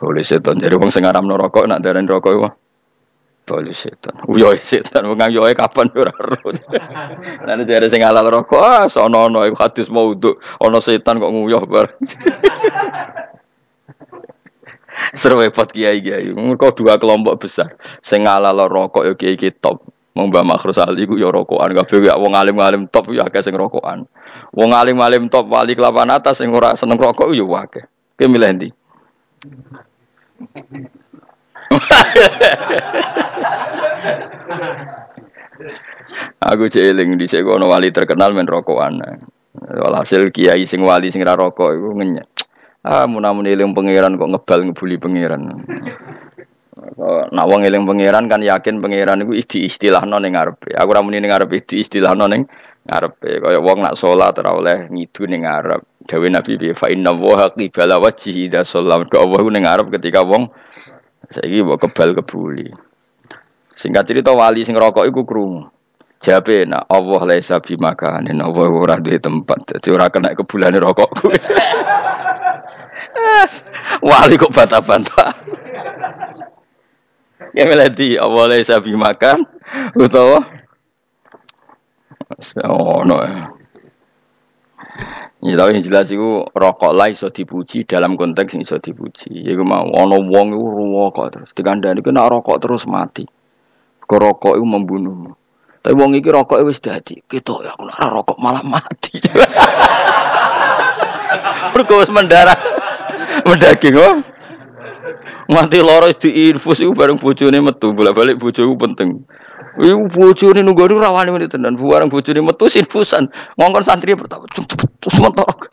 Boleh setan. Jadi wong sing haram rokok nak darani rokok itu? Boleh setan. Uyo setan wong kapan ora ero. jadi jare sing halal rokok ah sono-ono iku hadis mau untuk ono setan kok nguyoh bareng. Seru repot kiai kiai. Mereka dua kelompok besar. Sing rokok oke ya kiai top. Mbak Makhrus Ali ku yo ya rokokan kabeh ya wong alim-alim top ya akeh sing rokokan. Wong alim-alim top wali kelapan atas sing ora seneng rokok ya akeh. Ki milih nanti aku jeeling di sini kono wali terkenal men rokokan. Walhasil kiai sing wali sing ra rokok iku ngenyek. Ah munamun eling pangeran kok ngebal ngebuli pangeran. nah wong eling pangeran kan yakin pangeran iku istilah ning ngarepe. Aku ra muni ning istilah diistilahno ning ngarepe kaya wong nak salat ora oleh ngidu ning ngarep Dawe Nabi bi fa inna wa qibala wajhi da sallam. Ke Allah ning Arab ketika wong saiki mbok kebal kebuli. Singkat cerita wali sing rokok iku krungu. Jabe nak Allah laisa makane Allah ora duwe tempat. Dadi ora kena kebulane rokokku. wali kok bata-bata. Ya melati Allah laisa makan utawa Oh, no. Ya tapi yang jelas itu rokok lah iso dipuji dalam konteks iso dipuji. Ya mau ono wong itu rokok terus dikandani kena rokok terus mati. Ke rokok itu membunuhmu. Tapi wong iki rokok wis dadi. Ketok gitu, ya aku nak rokok malah mati. Mergo mendarah mendaging kok. Mati loro diinfus itu bareng bojone metu, bolak-balik bojoku penting. Iku bojone nunggu rawani rawane menit tenan. Buarang bojone metusin pusan Ngongkon santri pertama cepet sementok.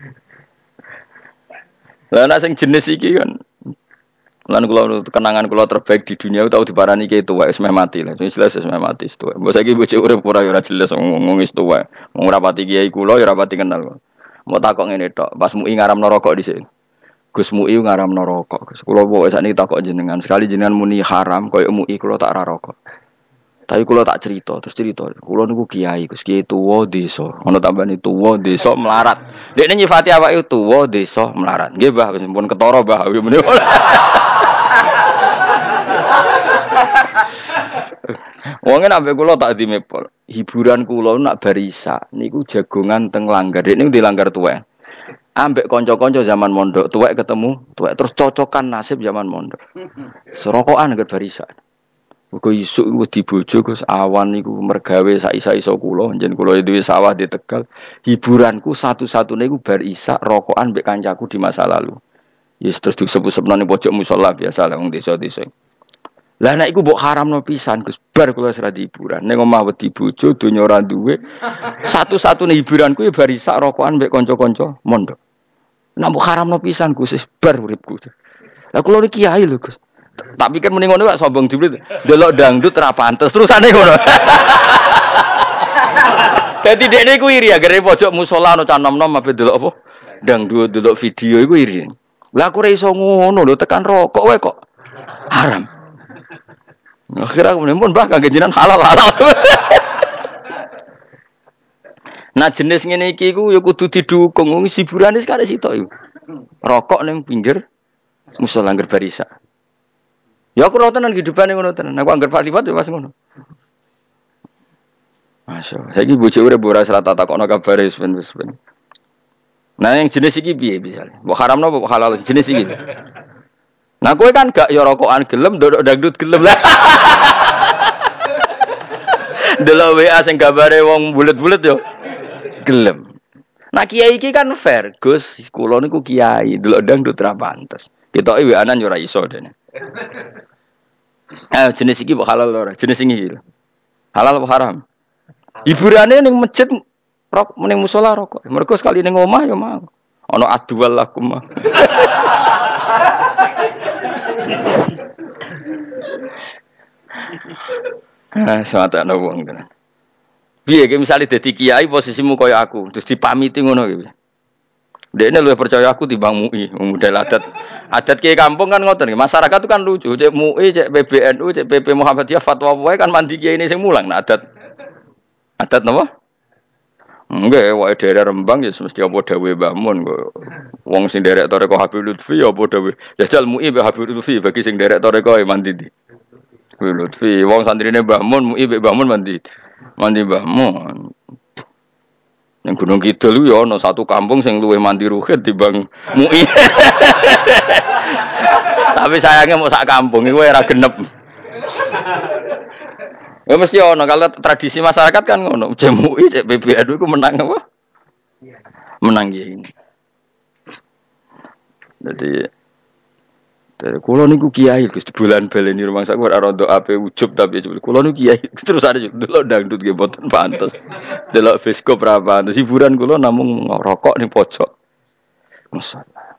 Lah ana jenis iki kan. Lan kula kenangan kula terbaik di dunia tau diparani ki tuwa wis meh mati lah. Wis jelas wis meh mati wis tuwa. Mbok saiki bocah urip ora ora jelas ngomong wis tuwa. Wong ora pati kiai kula ya ora pati kenal. Mau takok ngene tok, pas mu ngaramno rokok dhisik. Gus Mu'i ngaram no rokok. Gus bawa saat ini takut jenengan. Sekali jenengan muni haram koyo Mu'i kulo tak ra rokok. Tapi kulo tak cerita, terus cerita. Kulo nunggu kiai, Gus kiai deso. desa. tambahan itu tuwo deso melarat. ini nyifati itu tuwo deso melarat. Nggih, bah, ketoro pun ketara, Mbah. Wong nek ambek kulo tak dimepol. Hiburan kulo nak barisa niku jagongan teng langgar. Ini di langgar ya ambek konco-konco zaman mondok tuwek ketemu tuwek terus cocokan nasib zaman mondok serokokan agar barisan Kau isu gue dibojo gue awan niku mergawe sa isa iso kula njen kula duwe sawah di Tegal hiburanku satu-satunya gue barisa rokokan bek kancaku di masa lalu. Yes terus disebut sebelum pojok musola biasa lah wong desa-desa. Lah nek iku mbok haramno pisan Gus, bar kula serat hiburan. Ning omah wedi bojo donya ora duwe. Satu-satunya hiburan kuwi ya bar isak rokokan mbek konco kanca mondok. Nek haram haramno pisan Gus, bar uripku. Lah kula iki kiai lho Gus. Tak pikir mending ngono gak sombong dibrit. Delok dangdut ra pantes terusane ngono. Dadi dek niku iri agere pojok musola ono canom nom-nom delok apa? Dangdut delok video iku iri. Lah aku ora iso ngono lho tekan rokok wae kok haram. Akhirnya kemudian pun bah gajinan halal halal. nah jenis ini iki ku yuk ya kudu didukung wong siburane sekarang situ, iku. Rokok neng pinggir musola langgar barisa. Ya aku dan kehidupan yang ngono tenan. Aku anggar Pak Lipat ya pas ngono. Masya Saya ini bujuk udah buras rata takokno kabare sepen sepen. Nah yang jenis iki bisa, misalnya? haram nopo mbok halal jenis iki. Nah kue kan gak ya rokokan gelem, dodok dangdut gelem lah. Dulu WA sing gambare wong bulet-bulet yo. Gelem. Nah kiai iki kan fair, Gus, Kulo niku kiai, delok dangdut ra pantes. Ketoke WA-an yo ora iso dene. Eh jenis iki halal ora? Jenis iki. Halal apa haram? Hiburane ning masjid rok ning musola rokok. Mergo sekali ning omah yo mau. ono adual lakum. Semata ana wong tenan. Piye ki misale dadi kiai posisimu kaya aku, terus dipamiti ngono ki. Dekne luwih percaya aku timbang MUI, model adat. Adat kiai kampung kan ngoten, masyarakat itu kan lucu, cek MUI, cek PBNU, cek PP Muhammadiyah fatwa wae kan mandi kiai ini sing mulang nah, adat. Adat napa? Enggak, wae daerah Rembang ya semestinya apa dawuhe bangun kok. Wong sing derek toreko Habib Lutfi ya apa ya Jajal MUI Habib Lutfi bagi sing derek toreko ya mandi di. Belut, Lutfi. Wong santrine Mbah Mun, ibe Mbah mandi. Mandi bangun. Yang Gunung Kidul ya ana satu kampung sing luwih mandi ruhit bang mui. Tapi sayangnya mau sak kampung iku ora genep. Ya mesti ono kalau tradisi masyarakat kan ngono. Jemui cek PBN itu menang apa? Iya. Menang ya ini. Jadi Kulo niku kiai di bulan ini rumah sakit, orang doa apa ujub tapi ya ujub. Kulo niku kiai terus ada juga dulu dangdut gitu, pantes. Delok fisko berapa, pantes. Hiburan kulo namung rokok nih pojok. Masalah.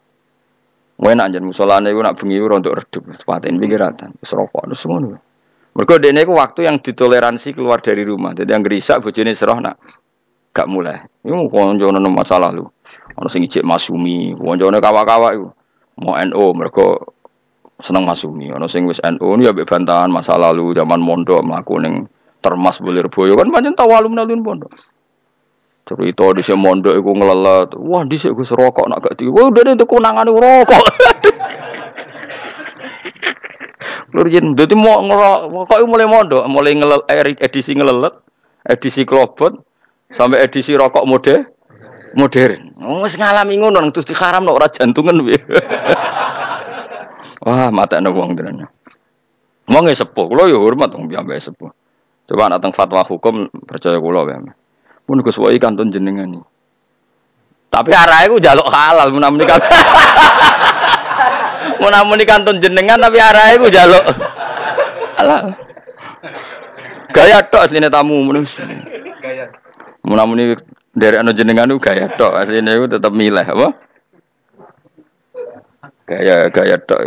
mau nak jan musolane iku nak bengi ora untuk redup, paten pikiran, terus rokok terus nih. mereka dene waktu yang ditoleransi keluar dari rumah. Jadi yang gerisak bojone serah nak gak mulai. jono konjone masalah lu. orang singgih masumi, masumi, konjone kawa-kawa itu, Mau NO mereka seneng masumi ono sing wis NU ya bantahan masa lalu zaman mondo mlaku ning termas bulir boyo kan pancen tau alumni alun mondo cerita di si mondo iku ngelelet wah di si gus serokok nak gak tiga udah nih tuh nangan rokok Lurin, jadi mau ngerok, kok mulai mondo, mulai ngelel, eh, edisi ngelelet, edisi klobot sampai edisi rokok mode, modern. wis ngalami ngono, terus diharam ora jantungan. Wah, mata wong tenan. Wong ya sepuh, kula ya hormat wong piyambak sepuh. Coba anak teng fatwa hukum percaya kula ya. Mun Gus Woi kan- kantun jenengan Tapi arah ku jaluk halal menamun kantun. menamun jenengan tapi arah ku jaluk halal. Gaya tok asline tamu menus. Gaya. Menamun dari anu jenengan itu gaya tok asline itu tetap milah, apa? Gaya gaya tok.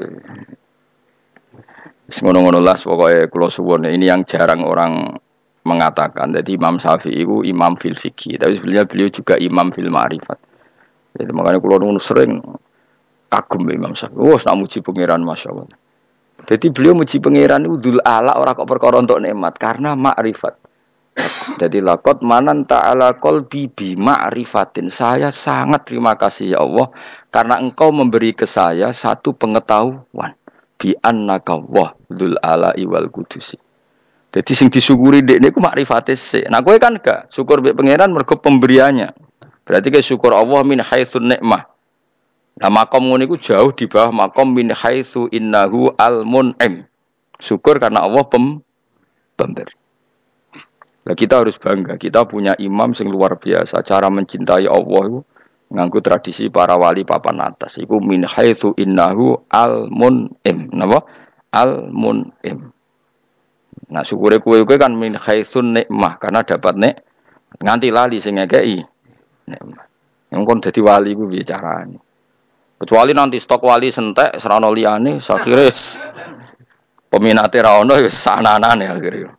Ngono-ngono las pokoknya kulo suwon ini yang jarang orang mengatakan. Jadi Imam Syafi'i itu imam fil fikih, tapi sebenarnya beliau juga imam fil ma'rifat. Jadi makanya kulo nunggu sering kagum Imam Syafi'i. Wah, nak muji pangeran Masya Jadi beliau muji pangeran itu dul ala orang kok perkara untuk nikmat karena marifat. Jadi lakot manan ta'ala kol bibi ma'rifatin. Saya sangat terima kasih ya Allah. Karena engkau memberi ke saya satu pengetahuan. Bi anna kawah dul ala iwal kudusi. Jadi sing disyukuri dek ku ma'rifatis sih. Nah kowe kan gak syukur bi pengiran pemberiannya. Berarti ke syukur Allah min haithun nikmah. Nah makom ini ku jauh di bawah makom min haithu innahu al mun'im. Syukur karena Allah pem pemberi. Nah, kita harus bangga, kita punya imam yang luar biasa. Cara mencintai Allah itu tradisi para wali papan atas. Itu min haithu innahu al munim. Kenapa? Al munim. Nah, syukure kue kue kan min haithu nikmah karena dapat nek nganti lali sing ngekeki nikmah. Yang kon jadi wali ibu bicara ini. Kecuali nanti stok wali sentek serana liani sakiris. peminatnya ra ya, sana ya akhirnya.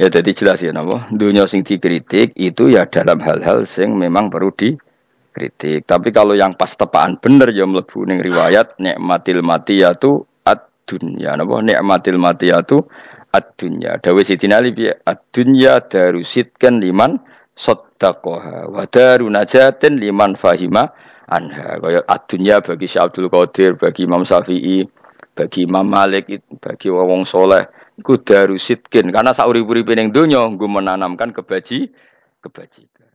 Ya jadi jelas ya napa? Dunia sing dikritik itu ya dalam hal-hal sing memang perlu dikritik. Tapi kalau yang pas tepaan bener ya mlebu ning riwayat nikmatil tu ad-dunya napa? Nikmatil tu ad-dunya. Dawe Sidina Ali piye? Ad-dunya darusitkan liman sodakoha wa daru liman fahima anha kaya dunya bagi Syekh Abdul Qadir bagi Imam Syafi'i bagi Imam Malik bagi wong soleh Kudaru karena sauri-uri pening dunyo, gue menanamkan kebaji kebajikan.